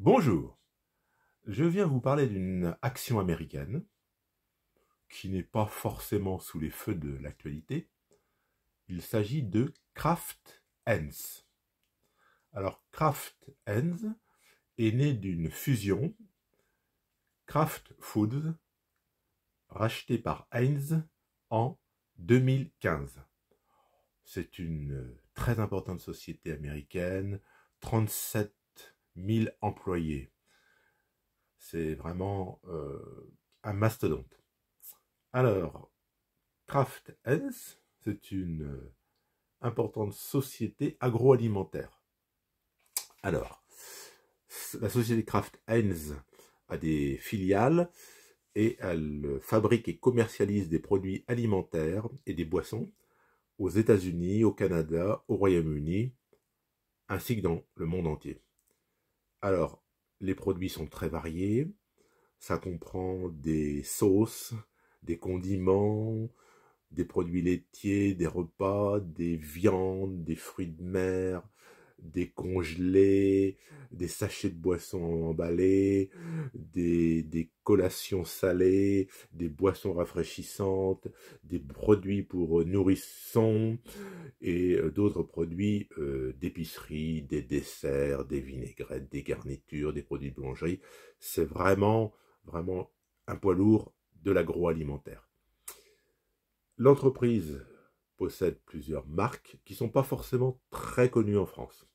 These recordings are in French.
Bonjour, je viens vous parler d'une action américaine qui n'est pas forcément sous les feux de l'actualité. Il s'agit de Kraft Heinz. Alors Kraft Heinz est né d'une fusion Kraft Foods rachetée par Heinz en 2015. C'est une très importante société américaine, 37 mille employés. C'est vraiment euh, un mastodonte. Alors, Kraft Heinz, c'est une euh, importante société agroalimentaire. Alors, la société Kraft Heinz a des filiales et elle fabrique et commercialise des produits alimentaires et des boissons aux États-Unis, au Canada, au Royaume-Uni, ainsi que dans le monde entier. Alors, les produits sont très variés. Ça comprend des sauces, des condiments, des produits laitiers, des repas, des viandes, des fruits de mer, des congelés, des sachets de boissons emballés, des, collations salées, des boissons rafraîchissantes, des produits pour euh, nourrissons et euh, d'autres produits euh, d'épicerie, des desserts, des vinaigrettes, des garnitures, des produits de boulangerie. C'est vraiment, vraiment un poids lourd de l'agroalimentaire. L'entreprise possède plusieurs marques qui ne sont pas forcément très connues en France.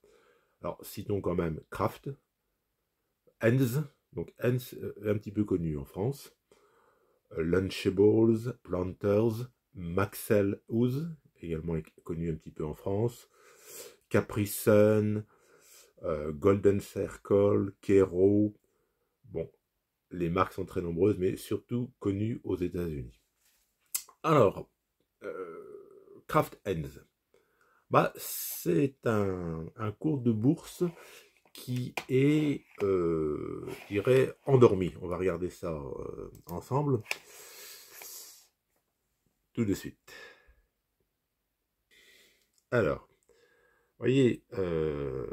Alors, citons quand même Kraft, Ends donc Ends euh, un petit peu connu en France, euh, Lunchables, Planters, Maxell House, également connu un petit peu en France, Capri Sun, euh, Golden Circle, Kero. Bon, les marques sont très nombreuses, mais surtout connues aux États-Unis. Alors, Kraft Enz. Bah, c'est un, cours de bourse qui est, euh, endormi. On va regarder ça euh, ensemble tout de suite. Alors, voyez, euh,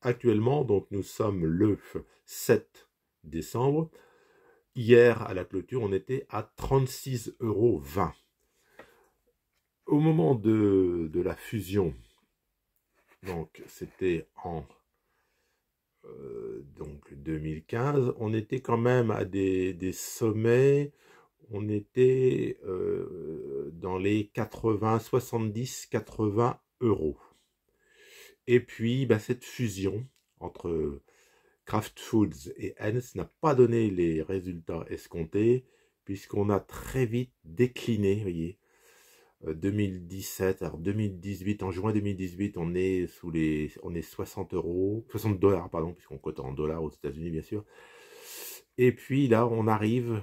actuellement, donc nous sommes le 7 décembre. Hier, à la clôture, on était à 36,20 euros. Au moment de, la fusion, donc c'était en euh, donc 2015, on était quand même à des, sommets, on était euh, dans les 80, 70, 80 euros. Et puis, bah, cette fusion entre Kraft Foods et Heinz n'a pas donné les résultats escomptés, puisqu'on a très vite décliné, voyez, 2017, euh, alors 2018, en juin 2018, on est sous les, on est 60 euros, 60 dollars, pardon, puisqu'on cote en dollars aux États-Unis, bien sûr. Et puis là, on arrive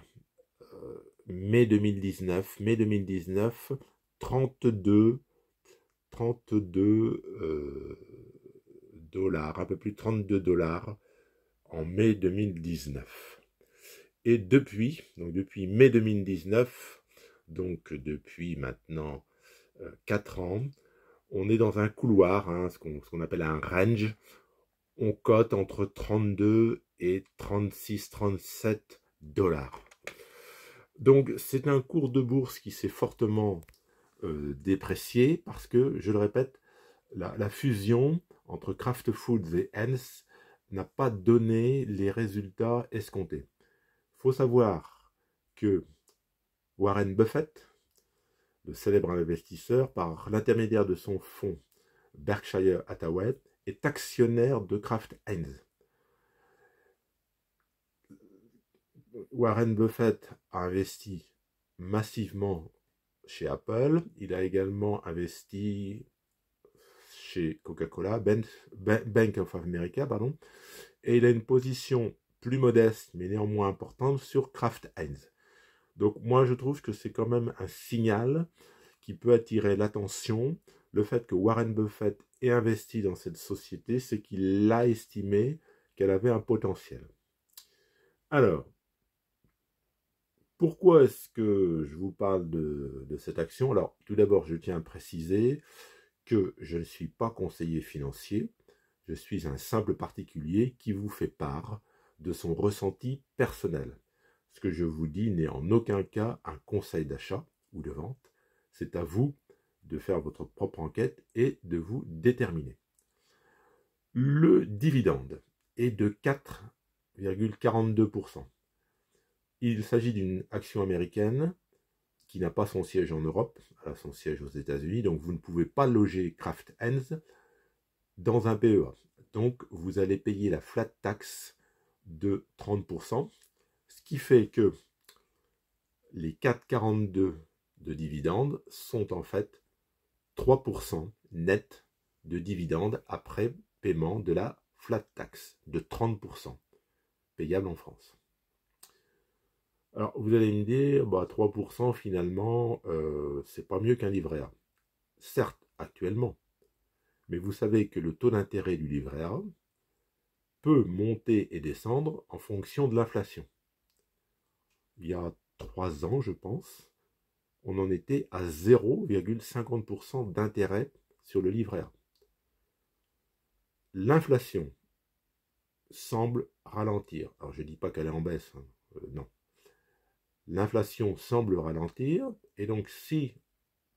euh, mai 2019, mai 2019, 32, 32 dollars, un peu plus 32 dollars en mai 2019. Et depuis, donc depuis mai 2019, donc depuis maintenant 4 euh, ans. On est dans un couloir, hein, ce qu'on appelle un range. On cote entre 32 et 36, 37 dollars. Donc c'est un cours de bourse qui s'est fortement euh, déprécié parce que, je le répète, la, fusion entre Kraft Foods et Hens n'a pas donné les résultats escomptés. Il faut savoir que Warren Buffett, le célèbre investisseur, par l'intermédiaire de son fonds Berkshire Hathaway, est actionnaire de Kraft Heinz. Warren Buffett a investi massivement chez Apple. Il a également investi chez Coca-Cola, ben-, ben-, Bank of America, pardon. Et il a une position plus modeste, mais néanmoins importante, sur Kraft Heinz. Donc moi, je trouve que c'est quand même un signal qui peut attirer l'attention. Le fait que Warren Buffett ait investi dans cette société, c'est qu'il l'a estimé qu'elle avait un potentiel. Alors, pourquoi est-ce que je vous parle de, de cette action Alors, tout d'abord, je tiens à préciser que je ne suis pas conseiller financier, je suis un simple particulier qui vous fait part de son ressenti personnel. Ce que je vous dis n'est en aucun cas un conseil d'achat ou de vente. C'est à vous de faire votre propre enquête et de vous déterminer. Le dividende est de 4,42%. Il s'agit d'une action américaine qui n'a pas son siège en Europe, elle a son siège aux États-Unis, donc vous ne pouvez pas loger Kraft Heinz dans un PEA. Donc vous allez payer la flat tax de 30%, ce qui fait que les 4,42 de dividendes sont en fait 3% net de dividendes après paiement de la flat tax de 30% payable en France. Alors vous allez me dire, 3% bah, finalement, ce euh, c'est pas mieux qu'un livret A. Certes, actuellement. Mais vous savez que le taux d'intérêt du livret A peut monter et descendre en fonction de l'inflation il y a trois ans, je pense, on en était à 0,50% d'intérêt sur le livret A. L'inflation semble ralentir. Alors je ne dis pas qu'elle est en baisse, hein, euh, non. L'inflation semble ralentir, et donc si,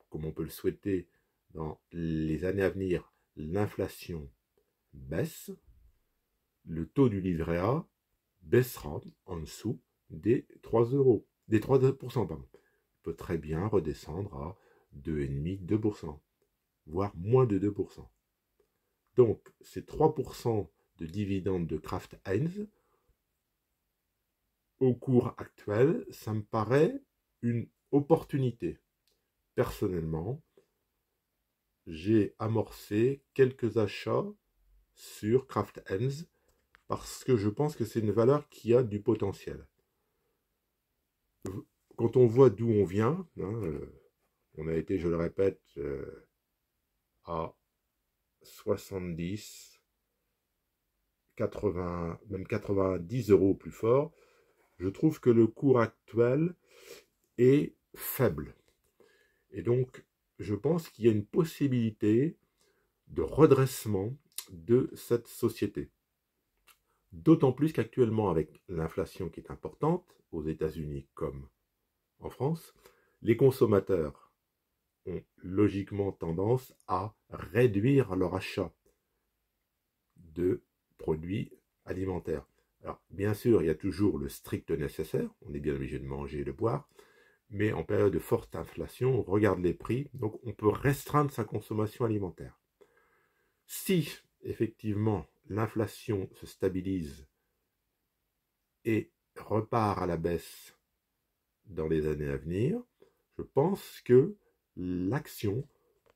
comme on peut le souhaiter dans les années à venir, l'inflation baisse, le taux du livret A baissera en dessous des 3 euros, des 3%, peut très bien redescendre à 2,5%, 2%, voire moins de 2%. Donc, ces 3% de dividendes de Kraft Heinz, au cours actuel, ça me paraît une opportunité. Personnellement, j'ai amorcé quelques achats sur Kraft Heinz parce que je pense que c'est une valeur qui a du potentiel quand on voit d'où on vient, hein, euh, on a été, je le répète, euh, à 70, 80, même 90 euros plus fort, je trouve que le cours actuel est faible. Et donc, je pense qu'il y a une possibilité de redressement de cette société. D'autant plus qu'actuellement, avec l'inflation qui est importante, aux États-Unis comme en France, les consommateurs ont logiquement tendance à réduire leur achat de produits alimentaires. Alors, bien sûr, il y a toujours le strict nécessaire, on est bien obligé de manger et de boire, mais en période de forte inflation, on regarde les prix, donc on peut restreindre sa consommation alimentaire. Si, effectivement, l'inflation se stabilise et repart à la baisse dans les années à venir, je pense que l'action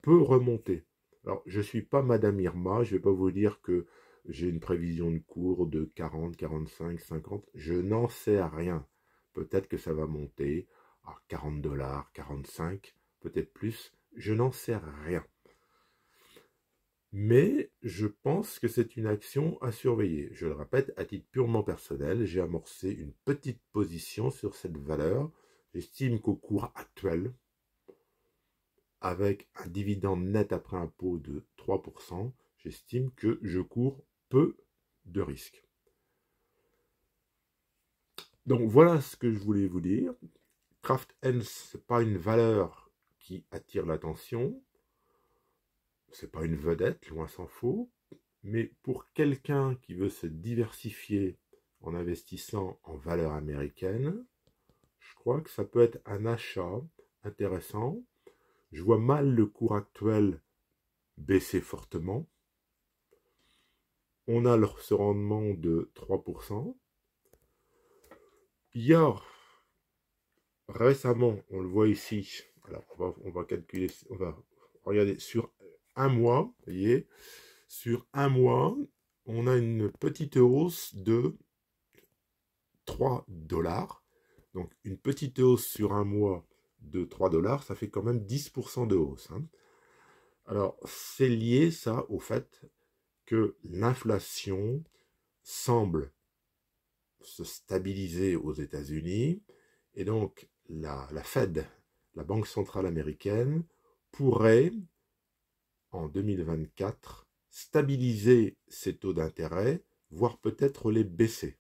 peut remonter. Alors, je ne suis pas Madame Irma, je ne vais pas vous dire que j'ai une prévision de cours de 40, 45, 50, je n'en sais rien. Peut-être que ça va monter à 40 dollars, 45, peut-être plus, je n'en sais rien. Mais je pense que c'est une action à surveiller. Je le répète, à titre purement personnel, j'ai amorcé une petite position sur cette valeur. J'estime qu'au cours actuel, avec un dividende net après impôt de 3%, j'estime que je cours peu de risques. Donc voilà ce que je voulais vous dire. Kraft Heinz, ce n'est pas une valeur qui attire l'attention c'est pas une vedette, loin s'en faut, mais pour quelqu'un qui veut se diversifier en investissant en valeur américaine, je crois que ça peut être un achat intéressant. Je vois mal le cours actuel baisser fortement. On a ce rendement de 3%. Il y a récemment, on le voit ici, alors on va, on va calculer, on va regarder sur un mois, voyez, sur un mois, on a une petite hausse de 3 dollars. Donc une petite hausse sur un mois de 3 dollars, ça fait quand même 10% de hausse. Hein. Alors c'est lié ça au fait que l'inflation semble se stabiliser aux États-Unis et donc la, la Fed, la Banque centrale américaine, pourrait en 2024, stabiliser ces taux d'intérêt, voire peut-être les baisser.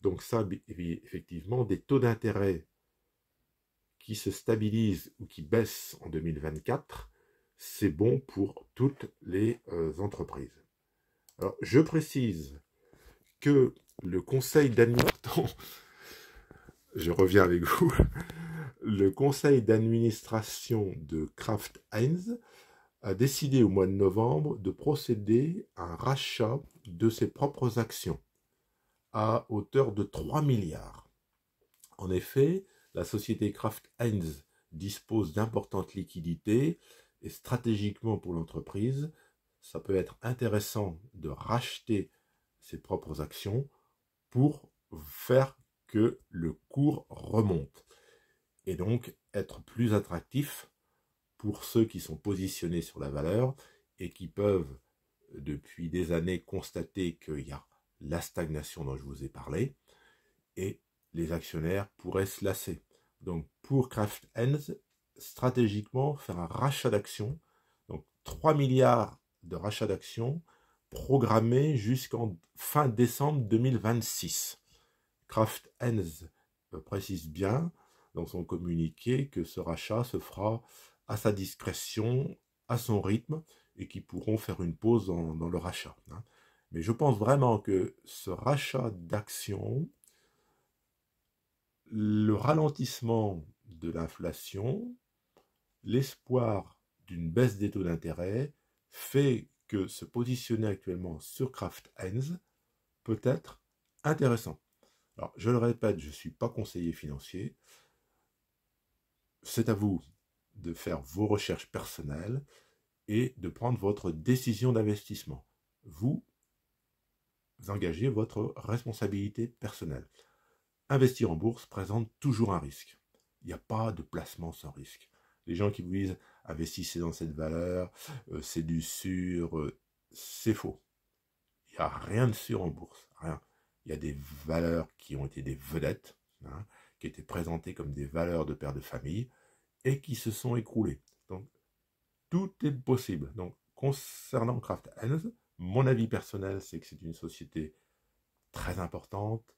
Donc ça, effectivement, des taux d'intérêt qui se stabilisent ou qui baissent en 2024, c'est bon pour toutes les euh, entreprises. Alors, je précise que le conseil d'administration, je reviens avec vous, le conseil d'administration de Kraft Heinz a décidé au mois de novembre de procéder à un rachat de ses propres actions à hauteur de 3 milliards. En effet, la société Kraft Heinz dispose d'importantes liquidités et stratégiquement pour l'entreprise, ça peut être intéressant de racheter ses propres actions pour faire que le cours remonte et donc être plus attractif pour ceux qui sont positionnés sur la valeur et qui peuvent depuis des années constater qu'il y a la stagnation dont je vous ai parlé et les actionnaires pourraient se lasser. Donc pour Kraft Heinz, stratégiquement faire un rachat d'actions, donc 3 milliards de rachats d'actions programmés jusqu'en fin décembre 2026. Kraft Heinz précise bien dans son communiqué que ce rachat se fera à sa discrétion, à son rythme, et qui pourront faire une pause dans, le rachat. Hein. Mais je pense vraiment que ce rachat d'actions, le ralentissement de l'inflation, l'espoir d'une baisse des taux d'intérêt fait que se positionner actuellement sur Kraft Heinz peut être intéressant. Alors, je le répète, je ne suis pas conseiller financier. C'est à vous de faire vos recherches personnelles et de prendre votre décision d'investissement. Vous, vous engagez votre responsabilité personnelle. Investir en bourse présente toujours un risque. Il n'y a pas de placement sans risque. Les gens qui vous disent investissez dans cette valeur, euh, c'est du sûr, euh, c'est faux. Il n'y a rien de sûr en bourse, rien. Il y a des valeurs qui ont été des vedettes, hein, qui étaient présentées comme des valeurs de père de famille, qui se sont écroulés. Donc, tout est possible. Donc, concernant Kraft Heinz, mon avis personnel, c'est que c'est une société très importante,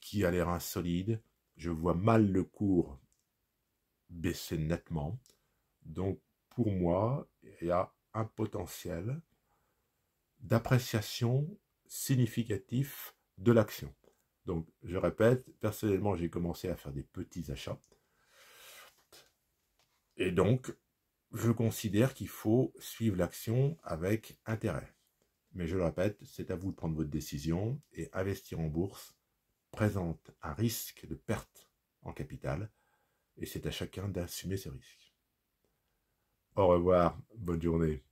qui a l'air insolide. Je vois mal le cours baisser nettement. Donc, pour moi, il y a un potentiel d'appréciation significatif de l'action. Donc, je répète, personnellement, j'ai commencé à faire des petits achats. Et donc, je considère qu'il faut suivre l'action avec intérêt. Mais je le répète, c'est à vous de prendre votre décision et investir en bourse présente un risque de perte en capital et c'est à chacun d'assumer ce risque. Au revoir, bonne journée.